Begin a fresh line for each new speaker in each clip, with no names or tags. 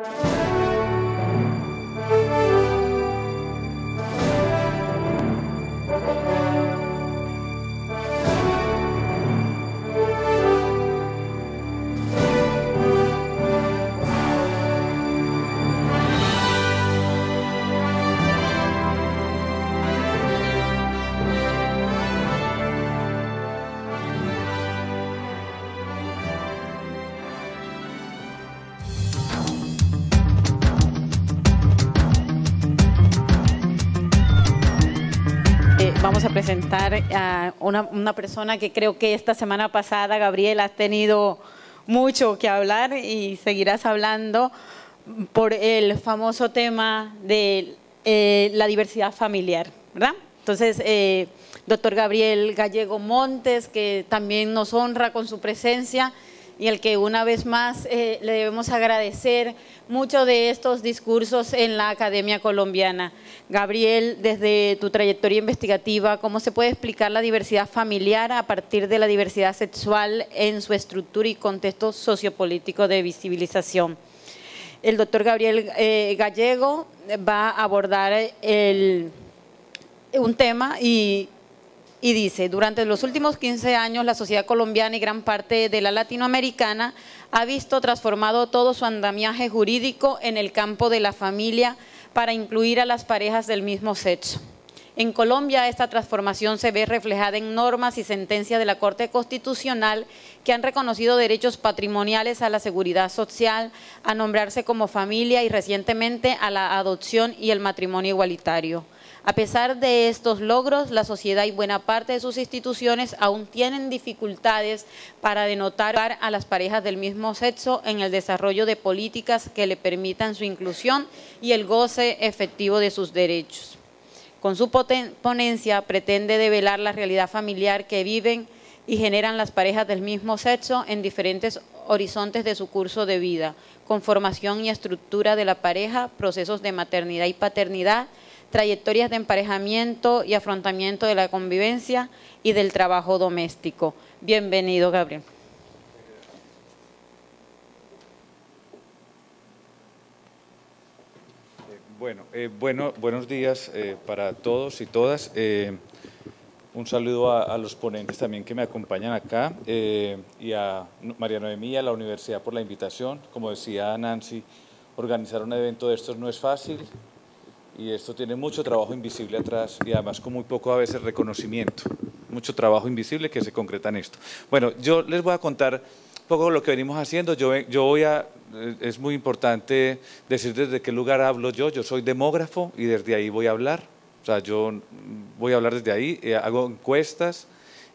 you a una, persona que creo que esta semana pasada, Gabriel, has tenido mucho que hablar y seguirás hablando por el famoso tema de eh, la diversidad familiar, ¿verdad? Entonces, eh, doctor Gabriel Gallego Montes, que también nos honra con su presencia y al que una vez más eh, le debemos agradecer mucho de estos discursos en la Academia Colombiana. Gabriel, desde tu trayectoria investigativa, ¿cómo se puede explicar la diversidad familiar a partir de la diversidad sexual en su estructura y contexto sociopolítico de visibilización? El doctor Gabriel eh, Gallego va a abordar un tema y y dice, durante los últimos 15 años la sociedad colombiana y gran parte de la latinoamericana ha visto transformado todo su andamiaje jurídico en el campo de la familia para incluir a las parejas del mismo sexo. En Colombia esta transformación se ve reflejada en normas y sentencias de la Corte Constitucional que han reconocido derechos patrimoniales a la seguridad social, a nombrarse como familia y recientemente a la adopción y el matrimonio igualitario. A pesar de estos logros, la sociedad y buena parte de sus instituciones aún tienen dificultades para denotar a las parejas del mismo sexo en el desarrollo de políticas que le permitan su inclusión y el goce efectivo de sus derechos. Con su ponencia pretende develar la realidad familiar que viven y generan las parejas del mismo sexo en diferentes horizontes de su curso de vida, conformación y estructura de la pareja, procesos de maternidad y paternidad, trayectorias de emparejamiento y afrontamiento de la convivencia y del trabajo doméstico. Bienvenido, Gabriel.
Eh, bueno, eh, bueno, buenos días eh, para todos y todas. un saludo a, a, los ponentes también que me acompañan acá y a María Noemí, a la universidad por la invitación. Como decía Nancy, organizar un evento de estos no es fácil, y esto tiene mucho trabajo invisible atrás y además con muy poco a veces reconocimiento, mucho trabajo invisible que se concreta en esto. Bueno, yo les voy a contar un poco lo que venimos haciendo, yo, eh, yo voy a, eh, es muy importante decir desde qué lugar hablo yo, yo soy demógrafo y desde ahí voy a hablar, o sea, yo mm, voy a hablar desde ahí, eh, hago encuestas,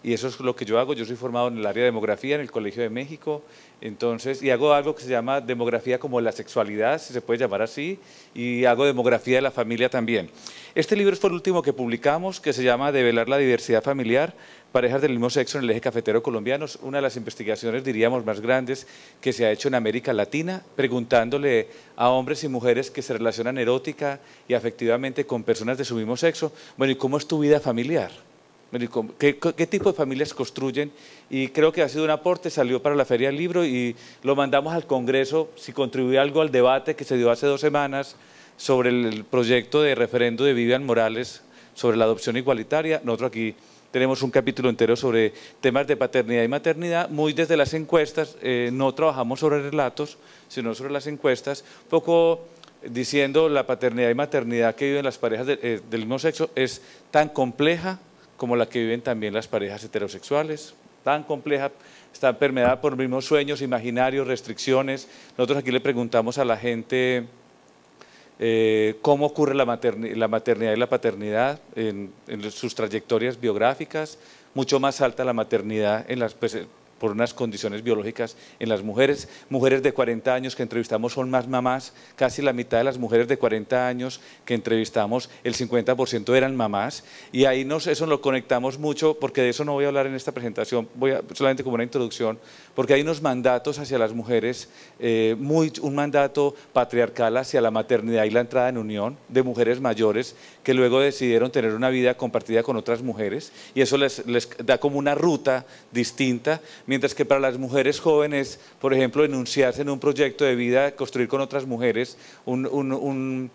y eso es lo que yo hago. Yo soy formado en el área de demografía en el Colegio de México, entonces, y hago algo que se llama demografía como la sexualidad, si se puede llamar así, y hago demografía de la familia también. Este libro fue el último que publicamos, que se llama Develar la diversidad familiar, parejas del mismo sexo en el eje cafetero colombiano, es una de las investigaciones, diríamos, más grandes que se ha hecho en América Latina, preguntándole a hombres y mujeres que se relacionan erótica y afectivamente con personas de su mismo sexo, bueno, ¿y cómo es tu vida familiar? ¿Qué, tipo de familias construyen? Y creo que ha sido un aporte, salió para la Feria del Libro y lo mandamos al Congreso, si contribuye algo al debate que se dio hace dos semanas sobre el proyecto de referendo de Vivian Morales sobre la adopción igualitaria. Nosotros aquí tenemos un capítulo entero sobre temas de paternidad y maternidad, muy desde las encuestas, eh, no trabajamos sobre relatos, sino sobre las encuestas, poco diciendo la paternidad y maternidad que viven las parejas eh, del mismo sexo es tan compleja como la que viven también las parejas heterosexuales, tan compleja, está permeada por mismos sueños, imaginarios, restricciones. Nosotros aquí le preguntamos a la gente eh, cómo ocurre la, maternidad y la paternidad en, sus trayectorias biográficas, mucho más alta la maternidad en las... Pues, por unas condiciones biológicas en las mujeres. Mujeres de 40 años que entrevistamos son más mamás, casi la mitad de las mujeres de 40 años que entrevistamos, el 50% eran mamás, y ahí eso lo conectamos mucho, porque de eso no voy a hablar en esta presentación, voy a, solamente como una introducción, porque hay unos mandatos hacia las mujeres, eh, muy, un mandato patriarcal hacia la maternidad y la entrada en unión de mujeres mayores que luego decidieron tener una vida compartida con otras mujeres, y eso les, les da como una ruta distinta, Mientras que para las mujeres jóvenes, por ejemplo, enunciarse en un proyecto de vida, construir con otras mujeres una,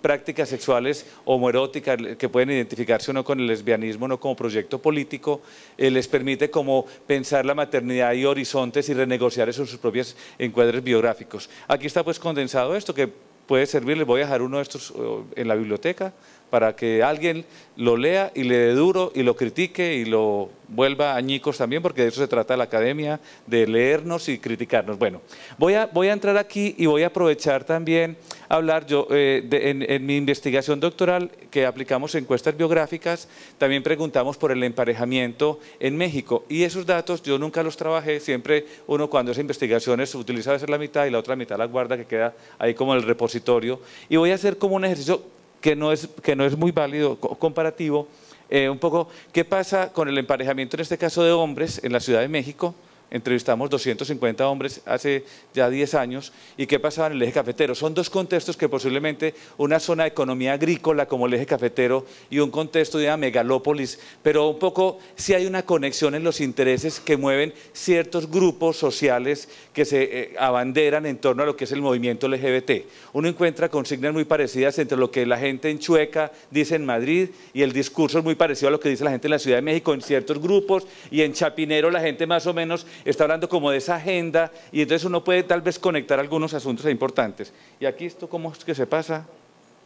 práctica sexual sexuales homoeróticas que pueden identificarse uno con el lesbianismo, no como proyecto político, eh, les permite como pensar la maternidad y horizontes y renegociar eso en sus propios encuadres biográficos. Aquí está pues condensado esto que puede servir, les voy a dejar uno de estos oh, en la biblioteca para que alguien lo lea y le dé duro y lo critique y lo vuelva añicos también, porque de eso se trata la academia, de leernos y criticarnos. Bueno, voy a, voy a entrar aquí y voy a aprovechar también hablar yo eh, en, mi investigación doctoral que aplicamos encuestas biográficas, también preguntamos por el emparejamiento en México y esos datos yo nunca los trabajé, siempre uno cuando hace investigaciones utiliza a la mitad y la otra mitad la guarda que queda ahí como el repositorio y voy a hacer como un ejercicio que no es, que no es muy válido, comparativo, eh, un poco qué pasa con el emparejamiento en este caso de hombres en la Ciudad de México, entrevistamos 250 hombres hace ya 10 años y qué pasaba en el eje cafetero. Son dos contextos que posiblemente una zona de economía agrícola como el eje cafetero y un contexto de una megalópolis, pero un poco si hay una conexión en los intereses que mueven ciertos grupos sociales que se eh, abanderan en torno a lo que es el movimiento LGBT. Uno encuentra consignas muy parecidas entre lo que la gente en Chueca dice en Madrid y el discurso es muy parecido a lo que dice la gente en la Ciudad de México en ciertos grupos y en Chapinero la gente más o menos está hablando como de esa agenda y entonces uno puede tal vez conectar algunos asuntos importantes. Y aquí esto, ¿cómo es que se pasa?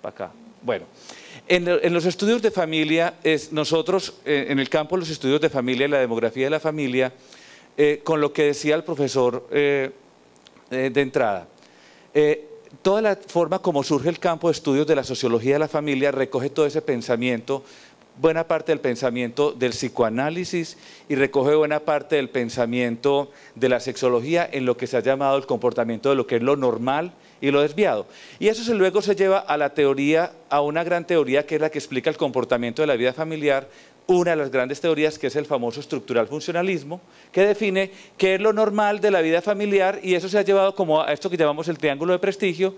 Para acá. Bueno, en, los estudios de familia, nosotros eh, en el campo de los estudios de familia y la demografía de la familia, eh, con lo que decía el profesor eh, de entrada, toda la forma como surge el campo de estudios de la sociología de la familia recoge todo ese pensamiento buena parte del pensamiento del psicoanálisis y recoge buena parte del pensamiento de la sexología en lo que se ha llamado el comportamiento de lo que es lo normal y lo desviado. Y eso luego se lleva a la teoría, a una gran teoría que es la que explica el comportamiento de la vida familiar, una de las grandes teorías que es el famoso estructural funcionalismo, que define qué es lo normal de la vida familiar y eso se ha llevado como a esto que llamamos el triángulo de prestigio.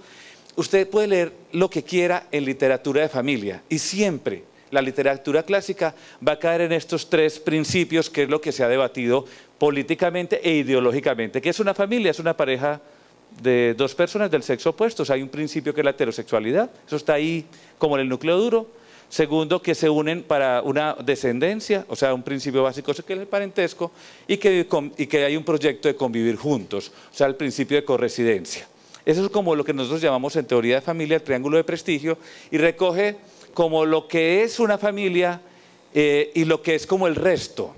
Usted puede leer lo que quiera en literatura de familia y siempre la literatura clásica va a caer en estos tres principios que es lo que se ha debatido políticamente e ideológicamente, que es una familia, es una pareja de dos personas del sexo opuesto. hay un principio que es la heterosexualidad, eso está ahí como en el núcleo duro. Segundo, que se unen para una descendencia, o sea, un principio básico que es el parentesco, y que, y que hay un proyecto de convivir juntos, o sea, el principio de corresidencia. Eso es como lo que nosotros llamamos en teoría de familia el triángulo de prestigio y recoge como lo que es una familia eh, y lo que es como el resto.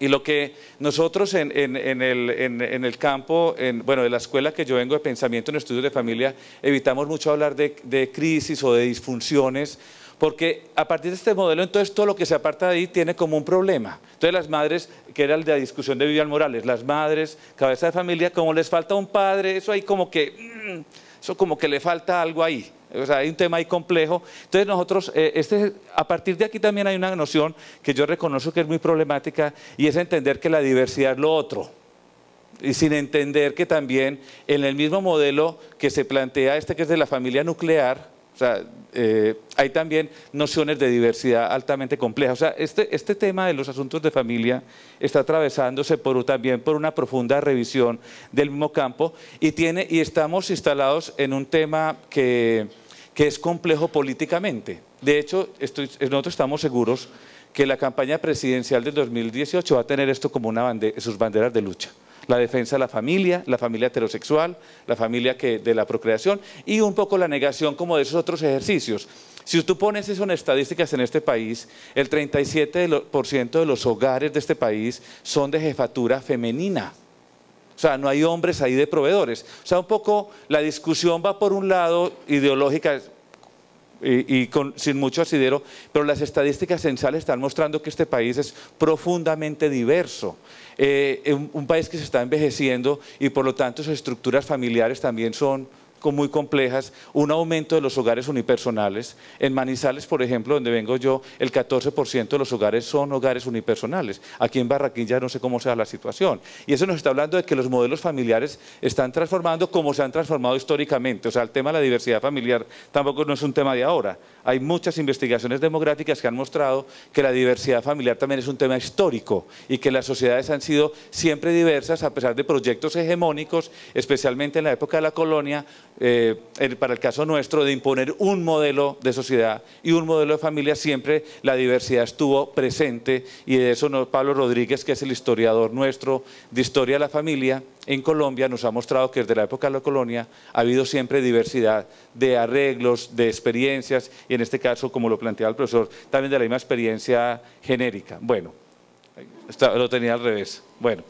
Y lo que nosotros en, el, campo, bueno, de la escuela que yo vengo de pensamiento en estudios de familia, evitamos mucho hablar de, crisis o de disfunciones, porque a partir de este modelo, entonces todo lo que se aparta de ahí tiene como un problema. Entonces las madres, que era el la discusión de Vivian Morales, las madres, cabeza de familia, como les falta un padre, eso ahí como que... Mm, como que le falta algo ahí. O hay un tema ahí complejo. Entonces nosotros, eh, este, a partir de aquí también hay una noción que yo reconozco que es muy problemática y es entender que la diversidad es lo otro. Y sin entender que también en el mismo modelo que se plantea este que es de la familia nuclear, o sea, eh, hay también nociones de diversidad altamente complejas. O sea, este, este, tema de los asuntos de familia está atravesándose por, también por una profunda revisión del mismo campo y, tiene, y estamos instalados en un tema que, es complejo políticamente. De hecho, nosotros estamos seguros que la campaña presidencial del 2018 va a tener esto como una bande sus banderas de lucha la defensa de la familia, la familia heterosexual, la familia de la procreación y un poco la negación como de esos otros ejercicios. Si tú pones eso en estadísticas en este país, el 37% de los hogares de este país son de jefatura femenina. O sea, no hay hombres ahí de proveedores. O sea, un poco la discusión va por un lado ideológica, y, sin mucho asidero, pero las estadísticas censales están mostrando que este país es profundamente diverso. Eh, un país que se está envejeciendo y por lo tanto sus estructuras familiares también son con muy complejas, un aumento de los hogares unipersonales. En Manizales, por ejemplo, donde vengo yo, el 14% de los hogares son hogares unipersonales. Aquí en Barranquilla no sé cómo sea la situación. Y eso nos está hablando de que los modelos familiares están transformando como se han transformado históricamente. O sea, el tema de la diversidad familiar tampoco no es un tema de ahora. Hay muchas investigaciones demográficas que han mostrado que la diversidad familiar también es un tema histórico y que las sociedades han sido siempre diversas a pesar de proyectos hegemónicos, especialmente en la época de la colonia, eh, para el caso nuestro, de imponer un modelo de sociedad y un modelo de familia, siempre la diversidad estuvo presente y de eso Pablo Rodríguez, que es el historiador nuestro de historia de la familia en Colombia, nos ha mostrado que desde la época de la colonia ha habido siempre diversidad de arreglos, de experiencias y en este caso, como lo planteaba el profesor, también de la misma experiencia genérica. Bueno, lo tenía al revés. Bueno.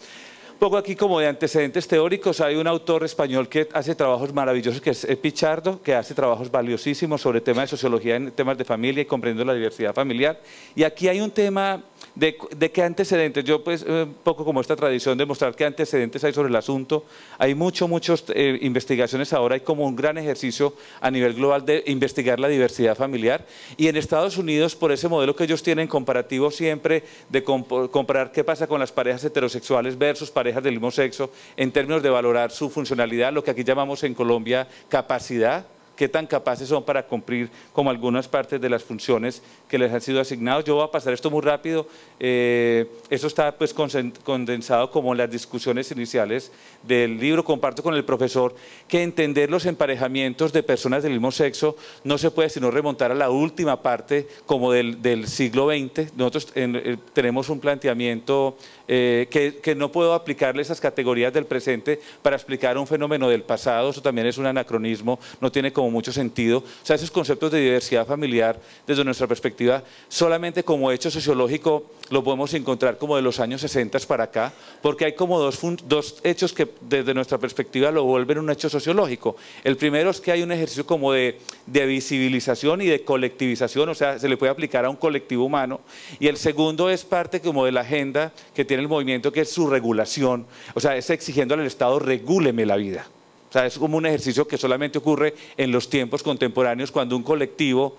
Poco aquí como de antecedentes teóricos, hay un autor español que hace trabajos maravillosos, que es eh, Pichardo, que hace trabajos valiosísimos sobre temas de sociología en temas de familia y comprendiendo la diversidad familiar. Y aquí hay un tema de, qué antecedentes, yo pues eh, un poco como esta tradición de mostrar qué antecedentes hay sobre el asunto, hay muchas, muchas eh, investigaciones ahora, hay como un gran ejercicio a nivel global de investigar la diversidad familiar y en Estados Unidos por ese modelo que ellos tienen comparativo siempre de comparar qué pasa con las parejas heterosexuales versus parejas del mismo sexo en términos de valorar su funcionalidad, lo que aquí llamamos en Colombia capacidad qué tan capaces son para cumplir como algunas partes de las funciones que les han sido asignadas. Yo voy a pasar esto muy rápido. Eh, esto está pues condensado como las discusiones iniciales del libro. Comparto con el profesor que entender los emparejamientos de personas del mismo sexo no se puede sino remontar a la última parte como del, del siglo XX. Nosotros eh, tenemos un planteamiento eh, que, que no puedo aplicarle esas categorías del presente para explicar un fenómeno del pasado. Eso también es un anacronismo. No tiene como mucho sentido. O sea, esos conceptos de diversidad familiar, desde nuestra perspectiva, solamente como hecho sociológico lo podemos encontrar como de los años 60 para acá, porque hay como dos, dos hechos que desde nuestra perspectiva lo vuelven un hecho sociológico. El primero es que hay un ejercicio como de, de visibilización y de colectivización, o sea, se le puede aplicar a un colectivo humano. Y el segundo es parte como de la agenda que tiene el movimiento, que es su regulación, o sea, es exigiendo al Estado regúleme la vida. O sea, es como un ejercicio que solamente ocurre en los tiempos contemporáneos cuando un colectivo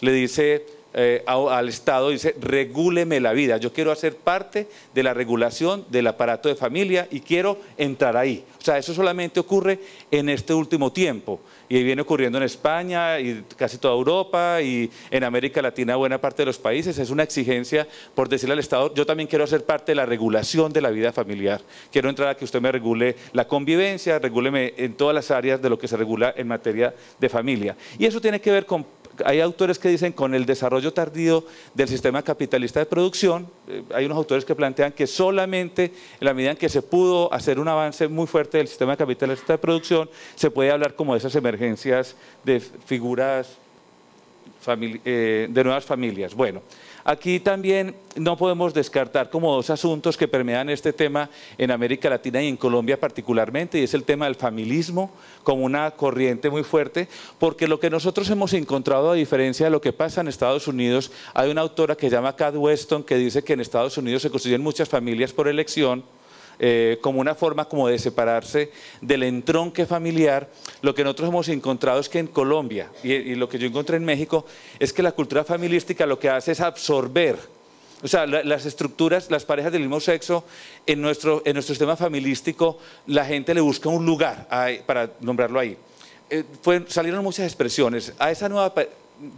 le dice eh, al Estado, dice, regúleme la vida, yo quiero hacer parte de la regulación del aparato de familia y quiero entrar ahí. O sea, eso solamente ocurre en este último tiempo y viene ocurriendo en España y casi toda Europa y en América Latina buena parte de los países. Es una exigencia por decirle al Estado, yo también quiero hacer parte de la regulación de la vida familiar, quiero entrar a que usted me regule la convivencia, regúleme en todas las áreas de lo que se regula en materia de familia. Y eso tiene que ver con hay autores que dicen con el desarrollo tardío del sistema capitalista de producción, eh, hay unos autores que plantean que solamente en la medida en que se pudo hacer un avance muy fuerte del sistema capitalista de producción, se puede hablar como de esas emergencias de figuras eh, de nuevas familias. Bueno, Aquí también no podemos descartar como dos asuntos que permean este tema en América Latina y en Colombia particularmente, y es el tema del familismo como una corriente muy fuerte, porque lo que nosotros hemos encontrado a diferencia de lo que pasa en Estados Unidos, hay una autora que se llama Cad Weston que dice que en Estados Unidos se construyen muchas familias por elección, eh, como una forma como de separarse del entronque familiar, lo que nosotros hemos encontrado es que en Colombia y, lo que yo encontré en México es que la cultura familística lo que hace es absorber o sea, las estructuras, las parejas del mismo sexo, en nuestro, sistema familístico la gente le busca un lugar para nombrarlo ahí. Eh, salieron muchas expresiones. A esa nueva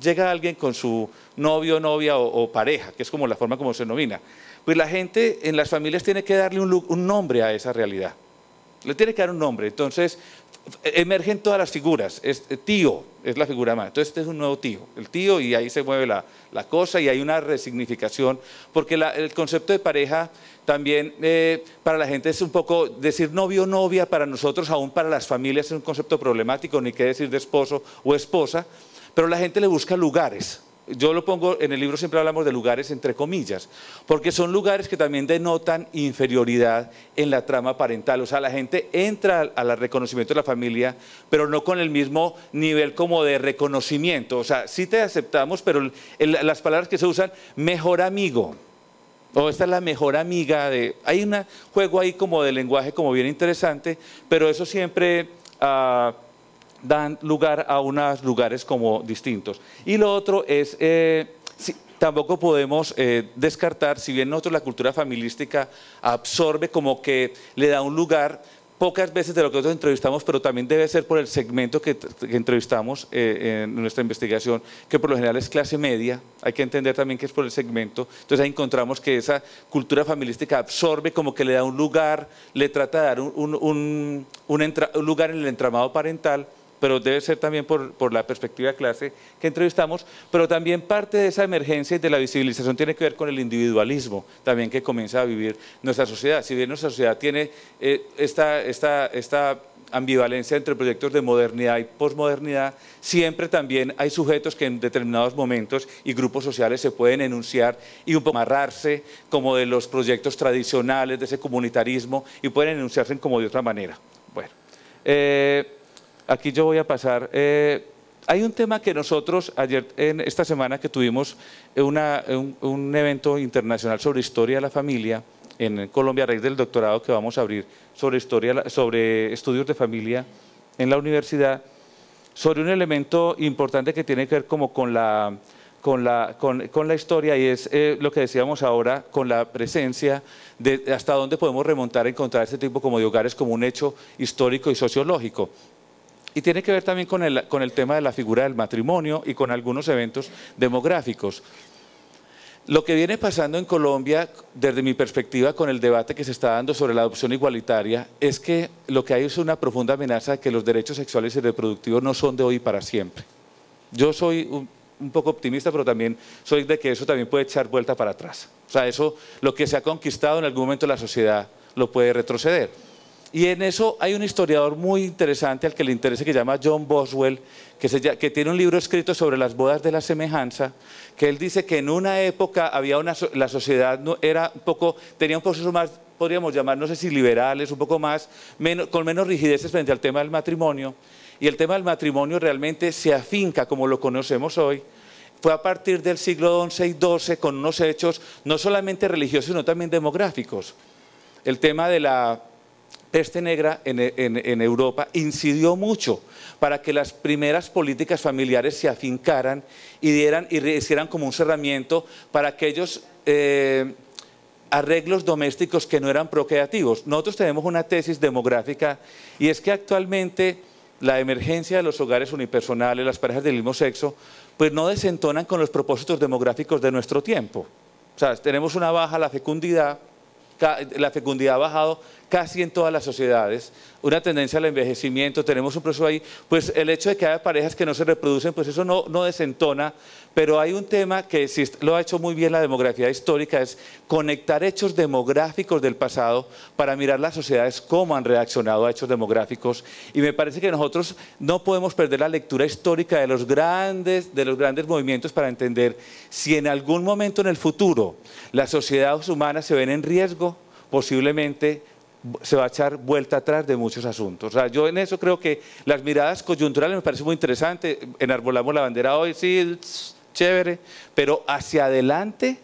llega alguien con su novio, novia o, pareja, que es como la forma como se nomina pues la gente en las familias tiene que darle un, nombre a esa realidad. Le tiene que dar un nombre. Entonces, emergen todas las figuras. Eh, tío es la figura más. Entonces, este es un nuevo tío. El tío, y ahí se mueve la, cosa y hay una resignificación, porque el concepto de pareja también eh, para la gente es un poco decir novio o novia, para nosotros, aún para las familias, es un concepto problemático, ni qué decir de esposo o esposa, pero la gente le busca lugares yo lo pongo, en el libro siempre hablamos de lugares entre comillas, porque son lugares que también denotan inferioridad en la trama parental. O sea, la gente entra al reconocimiento de la familia, pero no con el mismo nivel como de reconocimiento. O sea, sí te aceptamos, pero las palabras que se usan, mejor amigo, o esta es la mejor amiga de... Hay un juego ahí como de lenguaje como bien interesante, pero eso siempre... Ah, dan lugar a unos lugares como distintos. Y lo otro es, eh, tampoco podemos eh, descartar, si bien nosotros la cultura familística absorbe como que le da un lugar, pocas veces de lo que nosotros entrevistamos, pero también debe ser por el segmento que, entrevistamos eh, en nuestra investigación, que por lo general es clase media, hay que entender también que es por el segmento, entonces ahí encontramos que esa cultura familística absorbe, como que le da un lugar, le trata de dar un, un, un, lugar en el entramado parental, pero debe ser también por, la perspectiva de clase que entrevistamos, pero también parte de esa emergencia y de la visibilización tiene que ver con el individualismo también que comienza a vivir nuestra sociedad. Si bien nuestra sociedad tiene eh, esta, ambivalencia entre proyectos de modernidad y posmodernidad, siempre también hay sujetos que en determinados momentos y grupos sociales se pueden enunciar y un poco amarrarse como de los proyectos tradicionales, de ese comunitarismo, y pueden enunciarse como de otra manera. Bueno. Eh, aquí yo voy a pasar. Eh, hay un tema que nosotros ayer, en esta semana que tuvimos eh, eh, un, evento internacional sobre historia de la familia en Colombia, a raíz del doctorado que vamos a abrir sobre, historia, sobre estudios de familia en la universidad, sobre un elemento importante que tiene que ver como con la, con la, con, la historia y es lo que decíamos ahora, con la presencia de hasta dónde podemos remontar a encontrar este tipo como de hogares como un hecho histórico y sociológico. Y tiene que ver también con el, tema de la figura del matrimonio y con algunos eventos demográficos. Lo que viene pasando en Colombia, desde mi perspectiva, con el debate que se está dando sobre la adopción igualitaria, es que lo que hay es una profunda amenaza de que los derechos sexuales y reproductivos no son de hoy para siempre. Yo soy un, poco optimista, pero también soy de que eso también puede echar vuelta para atrás. O sea, eso, lo que se ha conquistado en algún momento la sociedad, lo puede retroceder. Y en eso hay un historiador muy interesante al que le interese que se llama John Boswell, que, tiene un libro escrito sobre las bodas de la semejanza, que él dice que en una época había una, la sociedad era poco, tenía un proceso más, podríamos llamar, no sé si liberales, un poco más, con menos rigideces frente al tema del matrimonio. Y el tema del matrimonio realmente se afinca como lo conocemos hoy, fue a partir del siglo XI y XII con unos hechos no solamente religiosos, sino también demográficos. El tema de la peste negra en, Europa incidió mucho para que las primeras políticas familiares se afincaran y dieran y hicieran como un cerramiento para aquellos eh, arreglos domésticos que no eran procreativos. Nosotros tenemos una tesis demográfica y es que actualmente la emergencia de los hogares unipersonales, las parejas del mismo sexo, pues no desentonan con los propósitos demográficos de nuestro tiempo. O sea, tenemos una baja fecundidad, la fecundidad ha bajado, casi en todas las sociedades, una tendencia al envejecimiento, tenemos un proceso ahí, pues el hecho de que haya parejas que no se reproducen, pues eso no, desentona, pero hay un tema que lo ha hecho muy bien la demografía histórica, es conectar hechos demográficos del pasado para mirar las sociedades cómo han reaccionado a hechos demográficos, y me parece que nosotros no podemos perder la lectura histórica de los grandes, de los grandes movimientos para entender si en algún momento en el futuro las sociedades humanas se ven en riesgo, posiblemente se va a echar vuelta atrás de muchos asuntos. O sea, yo en eso creo que las miradas coyunturales me parece muy interesante. Enarbolamos la bandera hoy, sí, chévere, pero hacia adelante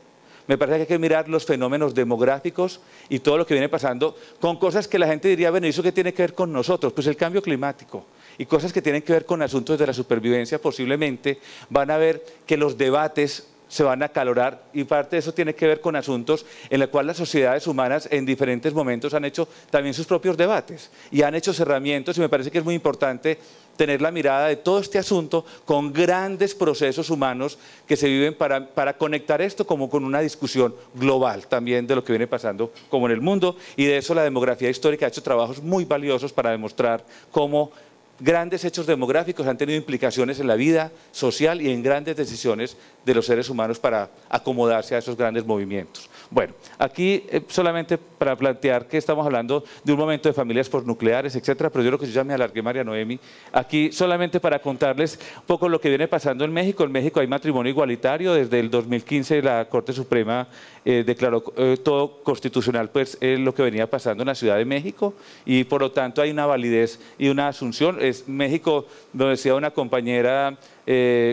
me parece que hay que mirar los fenómenos demográficos y todo lo que viene pasando con cosas que la gente diría, bueno, ¿y eso qué tiene que ver con nosotros? Pues el cambio climático y cosas que tienen que ver con asuntos de la supervivencia posiblemente van a ver que los debates se van a acalorar y parte de eso tiene que ver con asuntos en los cuales las sociedades humanas en diferentes momentos han hecho también sus propios debates y han hecho cerramientos y me parece que es muy importante tener la mirada de todo este asunto con grandes procesos humanos que se viven para, para conectar esto como con una discusión global también de lo que viene pasando como en el mundo y de eso la demografía histórica ha hecho trabajos muy valiosos para demostrar cómo grandes hechos demográficos han tenido implicaciones en la vida social y en grandes decisiones de los seres humanos para acomodarse a esos grandes movimientos. Bueno, aquí eh, solamente para plantear que estamos hablando de un momento de familias por nucleares, etcétera, pero yo creo que yo ya me alargué, María Noemi. Aquí solamente para contarles un poco lo que viene pasando en México. En México hay matrimonio igualitario. Desde el 2015 la Corte Suprema eh, declaró eh, todo constitucional, pues lo que venía pasando en la Ciudad de México y por lo tanto hay una validez y una asunción. Es México, donde decía una compañera,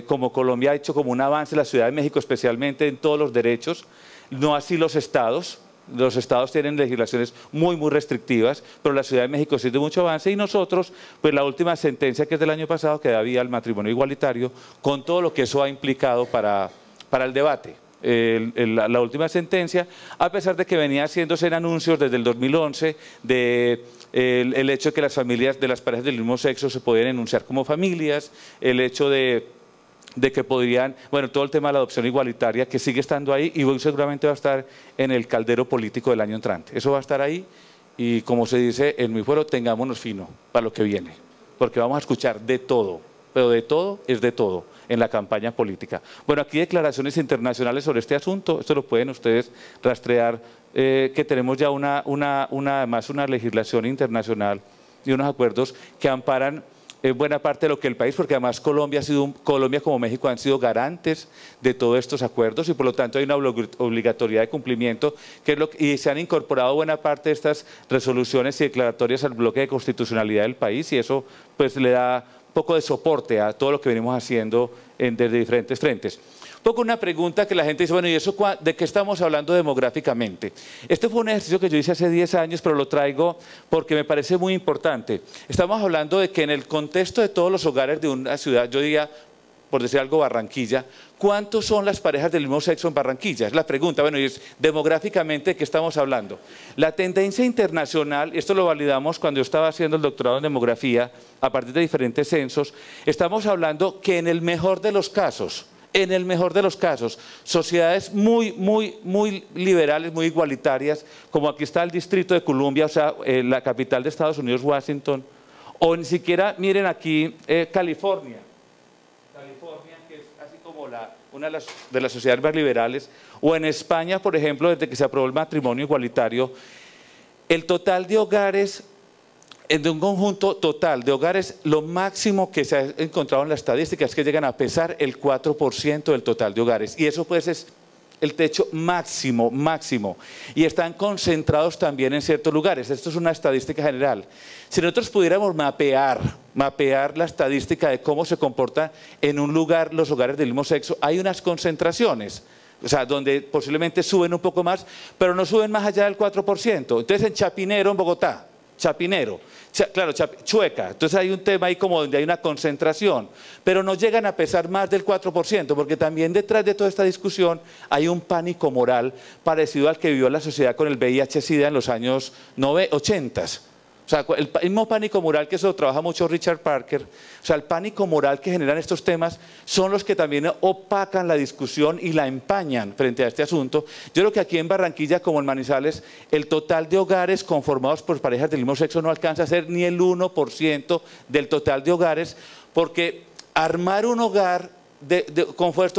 como Colombia ha hecho como un avance en la Ciudad de México, especialmente en todos los derechos. No así los estados. Los estados tienen legislaciones muy, muy restrictivas, pero la Ciudad de México sí de mucho avance y nosotros, pues la última sentencia que es del año pasado, que da vía al matrimonio igualitario, con todo lo que eso ha implicado para, el debate. la, última sentencia, a pesar de que venía haciéndose en anuncios desde el 2011 de el, hecho de que las familias de las parejas del mismo sexo se podían enunciar como familias, el hecho de de que podrían, bueno, todo el tema de la adopción igualitaria que sigue estando ahí y seguramente va a estar en el caldero político del año entrante. Eso va a estar ahí y como se dice en mi fuero, tengámonos fino para lo que viene, porque vamos a escuchar de todo, pero de todo es de todo en la campaña política. Bueno, aquí declaraciones internacionales sobre este asunto, esto lo pueden ustedes rastrear, eh, que tenemos ya una, una, además una legislación internacional y unos acuerdos que amparan es eh, buena parte de lo que el país, porque además Colombia, Colombia como México han sido garantes de todos estos acuerdos y por lo tanto hay una obligatoriedad de cumplimiento que y se han incorporado buena parte de estas resoluciones y declaratorias al bloque de constitucionalidad del país y eso pues le da poco de soporte a todo lo que venimos haciendo desde diferentes frentes poco una pregunta que la gente dice, bueno, ¿y eso de qué estamos hablando demográficamente? Este fue un ejercicio que yo hice hace 10 años, pero lo traigo porque me parece muy importante. Estamos hablando de que en el contexto de todos los hogares de una ciudad, yo diría, por decir algo, Barranquilla, ¿cuántos son las parejas del mismo sexo en Barranquilla? Es la pregunta. Bueno, y es demográficamente, de ¿qué estamos hablando? La tendencia internacional, esto lo validamos cuando yo estaba haciendo el doctorado en demografía, a partir de diferentes censos, estamos hablando que en el mejor de los casos, en el mejor de los casos, sociedades muy, muy, muy liberales, muy igualitarias, como aquí está el Distrito de Columbia, o sea, eh, la capital de Estados Unidos, Washington, o ni siquiera, miren aquí, eh, California. California, que es casi como una de las, de las sociedades más liberales, o en España, por ejemplo, desde que se aprobó el matrimonio igualitario, el total de hogares en un conjunto total de hogares, lo máximo que se ha encontrado en la estadística es que llegan a pesar el 4% del total de hogares. Y eso pues es el techo máximo, máximo. Y están concentrados también en ciertos lugares. Esto es una estadística general. Si nosotros pudiéramos mapear, mapear la estadística de cómo se comportan en un lugar los hogares del mismo sexo, hay unas concentraciones o sea, donde posiblemente suben un poco más, pero no suben más allá del 4%. Entonces en Chapinero, en Bogotá, Chapinero, claro, chueca. Entonces hay un tema ahí como donde hay una concentración, pero no llegan a pesar más del 4%, porque también detrás de toda esta discusión hay un pánico moral parecido al que vivió la sociedad con el VIH-Sida en los años 80 sea, el mismo pánico moral que eso trabaja mucho Richard Parker, o sea, el pánico moral que generan estos temas son los que también opacan la discusión y la empañan frente a este asunto. Yo creo que aquí en Barranquilla, como en Manizales, el total de hogares conformados por parejas del mismo sexo no alcanza a ser ni el 1% del total de hogares, porque armar un hogar de,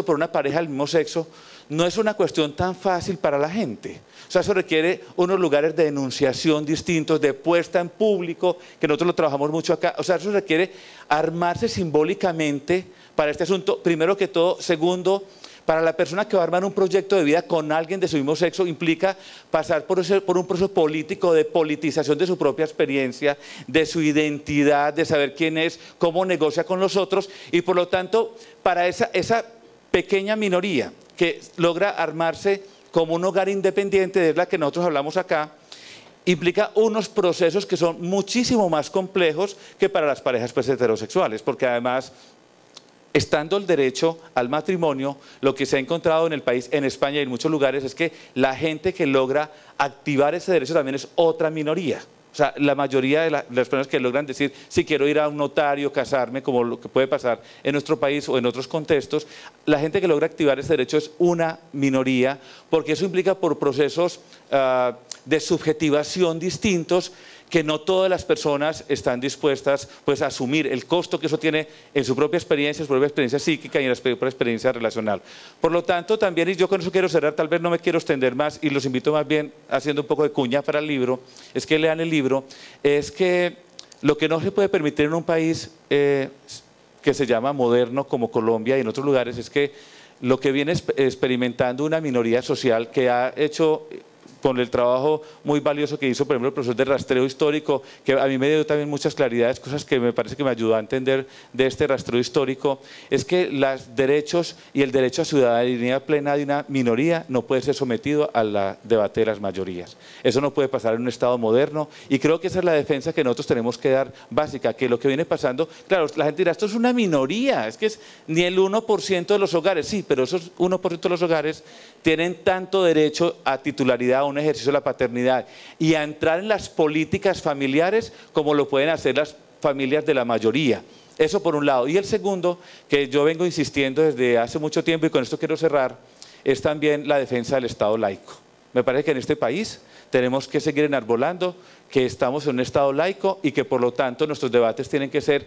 por una pareja del mismo sexo no es una cuestión tan fácil para la gente. O sea, eso requiere unos lugares de enunciación distintos, de puesta en público, que nosotros lo trabajamos mucho acá. O sea, eso requiere armarse simbólicamente para este asunto, primero que todo. Segundo, para la persona que va a armar un proyecto de vida con alguien de su mismo sexo implica pasar por, por, un proceso político de politización de su propia experiencia, de su identidad, de saber quién es, cómo negocia con los otros y por lo tanto para esa, esa pequeña minoría que logra armarse como un hogar independiente, de la que nosotros hablamos acá, implica unos procesos que son muchísimo más complejos que para las parejas pues, heterosexuales, porque además, estando el derecho al matrimonio, lo que se ha encontrado en el país, en España y en muchos lugares, es que la gente que logra activar ese derecho también es otra minoría. O sea, la mayoría de, las personas que logran decir, si quiero ir a un notario, casarme, como lo que puede pasar en nuestro país o en otros contextos, la gente que logra activar ese derecho es una minoría, porque eso implica por procesos ah, de subjetivación distintos que no todas las personas están dispuestas pues, a asumir el costo que eso tiene en su propia experiencia, en su propia experiencia psíquica y en su propia experiencia relacional. Por lo tanto, también, y yo con eso quiero cerrar, tal vez no me quiero extender más y los invito más bien haciendo un poco de cuña para el libro, es que lean el libro, es que lo que no se puede permitir en un país eh, que se llama moderno como Colombia y en otros lugares es que lo que viene experimentando una minoría social que ha hecho con el trabajo muy valioso que hizo, por ejemplo, el profesor de rastreo histórico, que a mí me dio también muchas claridades, cosas que me parece que me ayudó a entender de este rastreo histórico, es que los derechos y el derecho a ciudadanía plena de una minoría no puede ser sometido al debate de las mayorías. Eso no puede pasar en un Estado moderno y creo que esa es la defensa que nosotros tenemos que dar básica, que lo que viene pasando, claro, la gente dirá, esto es una minoría, es que es ni el 1% de los hogares, sí, pero esos 1% de los hogares tienen tanto derecho a titularidad un ejercicio de la paternidad y a entrar en las políticas familiares como lo pueden hacer las familias de la mayoría. Eso por un lado. Y el segundo, que yo vengo insistiendo desde hace mucho tiempo y con esto quiero cerrar, es también la defensa del Estado laico. Me parece que en este país tenemos que seguir enarbolando que estamos en un Estado laico y que por lo tanto nuestros debates tienen que ser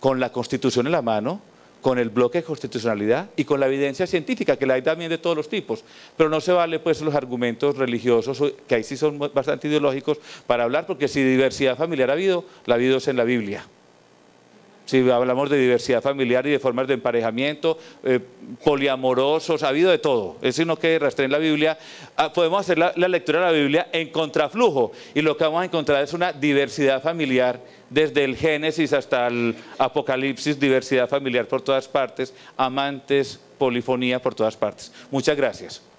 con la Constitución en la mano, con el bloque de constitucionalidad y con la evidencia científica, que la hay también de todos los tipos. Pero no se vale pues los argumentos religiosos, que ahí sí son bastante ideológicos, para hablar, porque si diversidad familiar ha habido, la ha habido en la Biblia si hablamos de diversidad familiar y de formas de emparejamiento, eh, poliamorosos, ha habido de todo. Es sino que rastreen la Biblia. Ah, podemos hacer la, lectura de la Biblia en contraflujo y lo que vamos a encontrar es una diversidad familiar desde el Génesis hasta el Apocalipsis, diversidad familiar por todas partes, amantes, polifonía por todas partes. Muchas gracias.